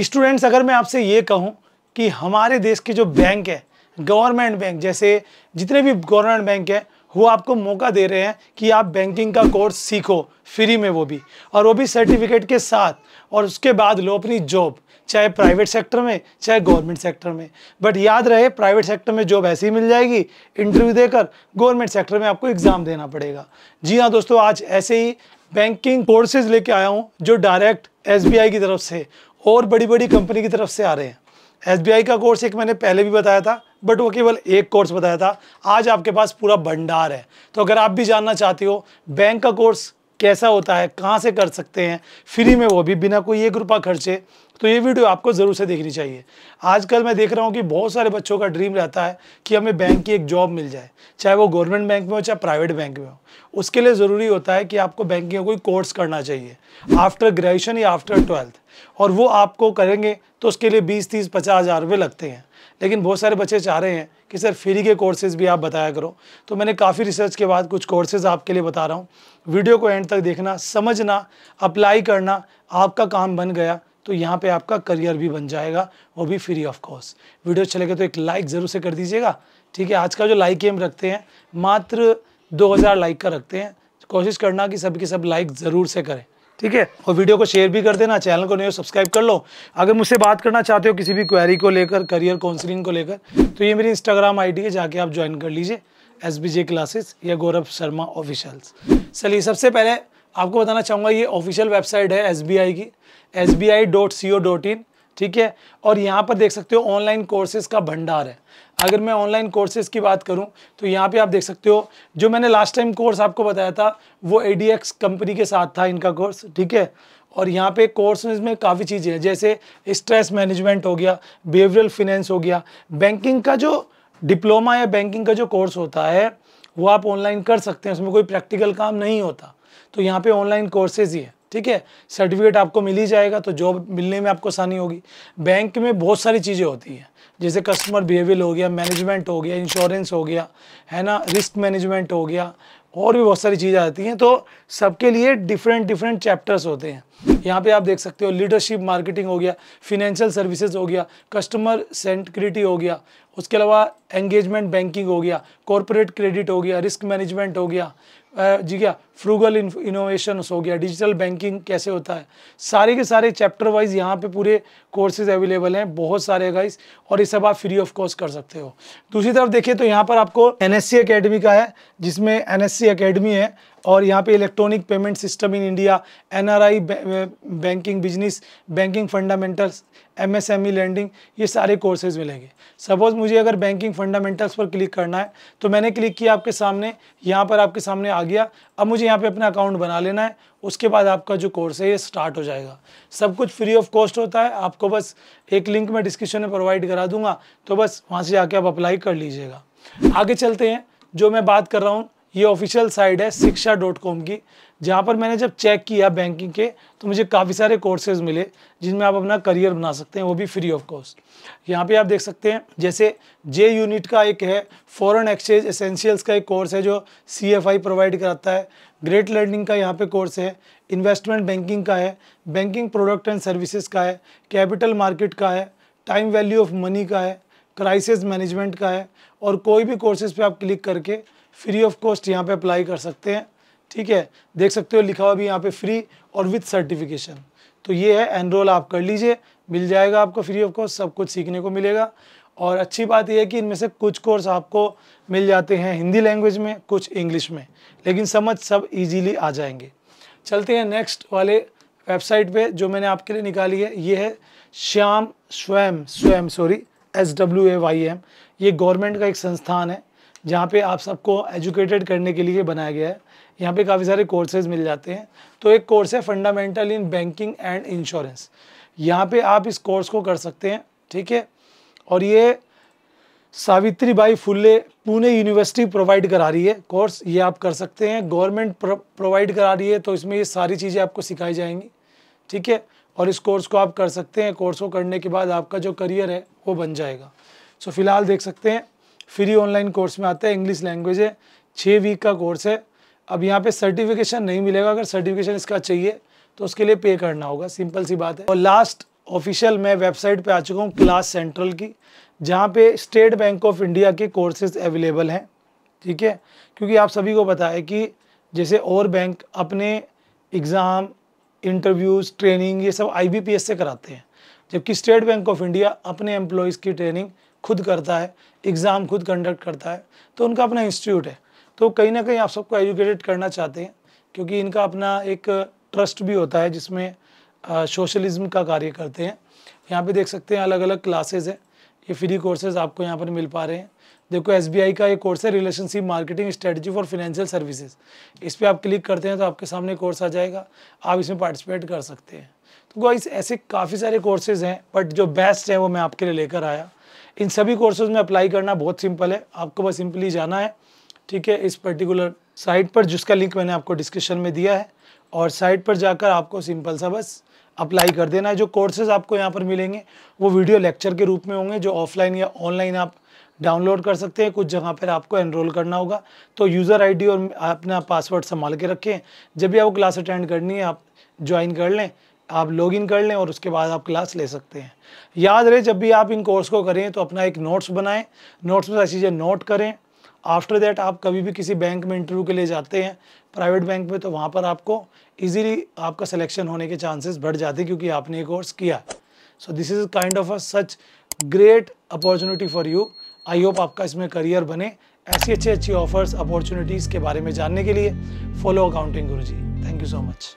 students अगर मैं आपसे ये कहूँ कि हमारे देश के जो बैंक है गवर्नमेंट बैंक जैसे जितने भी गवर्नमेंट बैंक है वो आपको मौका दे रहे हैं कि आप बैंकिंग का कोर्स सीखो फ्री में वो भी और वो भी सर्टिफिकेट के साथ और उसके बाद लो अपनी जॉब चाहे प्राइवेट सेक्टर में चाहे गवर्नमेंट सेक्टर में बट याद रहे प्राइवेट सेक्टर में जॉब ऐसी मिल जाएगी इंटरव्यू देकर गवर्नमेंट सेक्टर में आपको एग्ज़ाम देना पड़ेगा जी हाँ दोस्तों आज ऐसे ही बैंकिंग कोर्सेज लेके आया हूँ जो डायरेक्ट एसबीआई की तरफ से और बड़ी बड़ी कंपनी की तरफ से आ रहे हैं एस का कोर्स एक मैंने पहले भी बताया था बट वो केवल एक कोर्स बताया था आज आपके पास पूरा भंडार है तो अगर आप भी जानना चाहते हो बैंक का कोर्स कैसा होता है कहाँ से कर सकते हैं फ्री में वो भी बिना कोई एक रुपया खर्चे तो ये वीडियो आपको ज़रूर से देखनी चाहिए आजकल मैं देख रहा हूँ कि बहुत सारे बच्चों का ड्रीम रहता है कि हमें बैंक की एक जॉब मिल जाए चाहे वो गवर्नमेंट बैंक में हो चाहे प्राइवेट बैंक में हो उसके लिए ज़रूरी होता है कि आपको बैंकिंग का कोई कोर्स करना चाहिए आफ्टर ग्रेजुएशन या आफ्टर ट्वेल्थ और वो आपको करेंगे तो उसके लिए बीस तीस पचास हज़ार रुपये लगते हैं लेकिन बहुत सारे बच्चे चाह रहे हैं कि सर फ्री के कोर्सेज़ भी आप बताया करो तो मैंने काफ़ी रिसर्च के बाद कुछ कोर्सेज़ आपके लिए बता रहा हूँ वीडियो को एंड तक देखना समझना अप्लाई करना आपका काम बन गया तो यहाँ पे आपका करियर भी बन जाएगा वो भी फ्री ऑफ कॉस्ट वीडियो अच्छे लगे तो एक लाइक ज़रूर से कर दीजिएगा ठीक है आज का जो लाइक हम रखते हैं मात्र 2000 लाइक का रखते हैं कोशिश करना कि सब की सब लाइक ज़रूर से करें ठीक है और वीडियो को शेयर भी कर देना चैनल को नहीं हो सब्सक्राइब कर लो अगर मुझसे बात करना चाहते हो किसी भी क्वेरी को लेकर करियर काउंसलिंग को लेकर तो ये मेरी इंस्टाग्राम आईडी है जाके आप ज्वाइन कर लीजिए एस बी जे क्लासेस या गौरव शर्मा ऑफिशियल्स चलिए सबसे पहले आपको बताना चाहूँगा ये ऑफिशियल वेबसाइट है एस बी आई की S B I dot C O dot in ठीक है और यहाँ पर देख सकते हो ऑनलाइन कोर्सेज का भंडार है अगर मैं ऑनलाइन कोर्सेज की बात करूँ तो यहाँ पे आप देख सकते हो जो मैंने लास्ट टाइम कोर्स आपको बताया था वो ए कंपनी के साथ था इनका कोर्स ठीक है और यहाँ पे कोर्स में काफ़ी चीज़ें हैं जैसे स्ट्रेस मैनेजमेंट हो गया बिहेवियल फिनेंस हो गया बैंकिंग का जो डिप्लोमा या बैंकिंग का जो कोर्स होता है वो आप ऑनलाइन कर सकते हैं उसमें कोई प्रैक्टिकल काम नहीं होता तो यहाँ पे ऑनलाइन कोर्सेज ही है ठीक है सर्टिफिकेट आपको मिल ही जाएगा तो जॉब मिलने में आपको आसानी होगी बैंक में बहुत सारी चीज़ें होती हैं जैसे कस्टमर बिहेवियर हो गया मैनेजमेंट हो गया इंश्योरेंस हो गया है ना रिस्क मैनेजमेंट हो गया और भी बहुत सारी चीज़ें आती हैं तो सबके लिए डिफरेंट डिफरेंट चैप्टर्स होते हैं यहाँ पे आप देख सकते हो लीडरशिप मार्केटिंग हो गया फिनेंशियल सर्विसेज हो गया कस्टमर सेंट्रिटी हो गया उसके अलावा एंगेजमेंट बैंकिंग हो गया कॉरपोरेट क्रेडिट हो गया रिस्क मैनेजमेंट हो गया जी क्या फ्रूगल इनोवेशन हो गया डिजिटल बैंकिंग कैसे होता है सारे के सारे चैप्टर वाइज यहाँ पे पूरे कोर्सेज अवेलेबल हैं बहुत सारे गाइस और ये सब आप फ्री ऑफ कॉस्ट कर सकते हो दूसरी तरफ देखिए तो यहाँ पर आपको एन एस का है जिसमें एन एस है और यहाँ पे electronic payment system in India NRI banking business banking fundamentals MSME landing ये सारे कोर्सेज मिलेंगे सपोज़ मुझे अगर बैंकिंग फंडामेंटल्स पर क्लिक करना है तो मैंने क्लिक किया आपके सामने यहाँ पर आपके सामने आ गया अब मुझे यहाँ पे अपना अकाउंट बना लेना है उसके बाद आपका जो कोर्स है ये स्टार्ट हो जाएगा सब कुछ फ्री ऑफ कॉस्ट होता है आपको बस एक लिंक मैं डिस्क्रिप्शन में प्रोवाइड करा दूंगा तो बस वहाँ से जाके आप अप्लाई कर लीजिएगा आगे चलते हैं जो मैं बात कर रहा हूँ ये ऑफिशियल साइट है शिक्षा डॉट कॉम की जहाँ पर मैंने जब चेक किया बैंकिंग के तो मुझे काफ़ी सारे कोर्सेज मिले जिनमें आप अपना करियर बना सकते हैं वो भी फ्री ऑफ कॉस्ट यहाँ पे आप देख सकते हैं जैसे जे यूनिट का एक है फॉरेन एक्सचेंज एसेंशियल्स का एक कोर्स है जो सी एफ आई प्रोवाइड कराता है ग्रेट लर्निंग का यहाँ पे कोर्स है इन्वेस्टमेंट बैंकिंग का है बैंकिंग प्रोडक्ट एंड सर्विसेज का है कैपिटल मार्केट का है टाइम वैल्यू ऑफ मनी का है क्राइसिस मैनेजमेंट का है और कोई भी कोर्सेज पे आप क्लिक करके फ्री ऑफ कॉस्ट यहाँ पे अप्लाई कर सकते हैं ठीक है देख सकते हो लिखा हुआ भी यहाँ पे फ्री और विथ सर्टिफिकेशन तो ये है एनरोल आप कर लीजिए मिल जाएगा आपको फ्री ऑफ कॉस्ट सब कुछ सीखने को मिलेगा और अच्छी बात यह है कि इनमें से कुछ कोर्स आपको मिल जाते हैं हिंदी लैंग्वेज में कुछ इंग्लिश में लेकिन समझ सब ईजीली आ जाएंगे चलते हैं नेक्स्ट वाले वेबसाइट पे जो मैंने आपके लिए निकाली है ये है श्याम Swayam Swayam sorry S W A Y M ये गवर्नमेंट का एक संस्थान है जहाँ पे आप सबको एजुकेटेड करने के लिए बनाया गया है यहाँ पे काफ़ी सारे कोर्सेज मिल जाते हैं तो एक कोर्स है fundamental in banking and insurance यहाँ पे आप इस कोर्स को कर सकते हैं ठीक है और ये Savitribai Phule Pune university provide करा रही है कोर्स ये आप कर सकते हैं गवर्नमेंट प्रोवाइड करा रही है तो इसमें ये सारी चीज़ें आपको सिखाई जाएंगी ठीक है और इस कोर्स को आप कर सकते हैं कोर्स को करने के बाद आपका जो करियर है वो बन जाएगा सो so, फिलहाल देख सकते हैं फ्री ऑनलाइन कोर्स में आता है इंग्लिश लैंग्वेज है छः वीक का कोर्स है अब यहाँ पे सर्टिफिकेशन नहीं मिलेगा अगर सर्टिफिकेशन इसका चाहिए तो उसके लिए पे करना होगा सिंपल सी बात है और लास्ट ऑफिशियल मैं वेबसाइट पे आ चुका हूँ क्लास सेंट्रल की जहाँ पे स्टेट बैंक ऑफ इंडिया के कोर्सेज अवेलेबल हैं ठीक है क्योंकि आप सभी को पता है कि जैसे और बैंक अपने एग्ज़ाम इंटरव्यूज़ ट्रेनिंग ये सब आई से कराते हैं जबकि स्टेट बैंक ऑफ इंडिया अपने एम्प्लॉयज़ की ट्रेनिंग खुद करता है एग्ज़ाम खुद कंडक्ट करता है तो उनका अपना इंस्टीट्यूट है तो कहीं ना कहीं आप सबको एजुकेटेड करना चाहते हैं क्योंकि इनका अपना एक ट्रस्ट भी होता है जिसमें सोशलिज्म का कार्य करते हैं यहाँ पे देख सकते हैं अलग अलग क्लासेज हैं ये फ्री कोर्सेज आपको यहाँ पर मिल पा रहे हैं देखो एस का ये कोर्स है relationship marketing strategy for financial services इस पर आप क्लिक करते हैं तो आपके सामने कोर्स आ जाएगा आप इसमें पार्टिसिपेट कर सकते हैं तो गाइस ऐसे काफ़ी सारे कोर्सेज हैं बट जो बेस्ट हैं वो मैं आपके लिए लेकर आया इन सभी कोर्सेज में अप्लाई करना बहुत सिंपल है आपको बस सिंपली जाना है ठीक है इस पर्टिकुलर साइट पर जिसका लिंक मैंने आपको डिस्क्रिप्शन में दिया है और साइट पर जाकर आपको सिंपल सा बस अप्लाई कर देना है जो कोर्सेज आपको यहाँ पर मिलेंगे वो वीडियो लेक्चर के रूप में होंगे जो ऑफलाइन या ऑनलाइन आप डाउनलोड कर सकते हैं कुछ जगह पर आपको एनरोल करना होगा तो यूज़र आईडी और अपना पासवर्ड संभाल के रखें जब भी आपको क्लास अटेंड करनी है आप ज्वाइन कर लें आप लॉग इन कर लें और उसके बाद आप क्लास ले सकते हैं याद रहे जब भी आप इन कोर्स को करें तो अपना एक नोट्स बनाएं नोट्स में सारी चीज़ें नोट करें आफ्टर दैट आप कभी भी किसी बैंक में इंटरव्यू के लिए जाते हैं प्राइवेट बैंक में तो वहाँ पर आपको ईजिली आपका सिलेक्शन होने के चांसेस बढ़ जाते हैं क्योंकि आपने ये कोर्स किया so this is kind of a such great opportunity for you I hope आपका इसमें करियर बने ऐसी अच्छी अच्छी ऑफर्स अपॉर्चुनिटीज़ के बारे में जानने के लिए follow accounting Guru ji thank you so much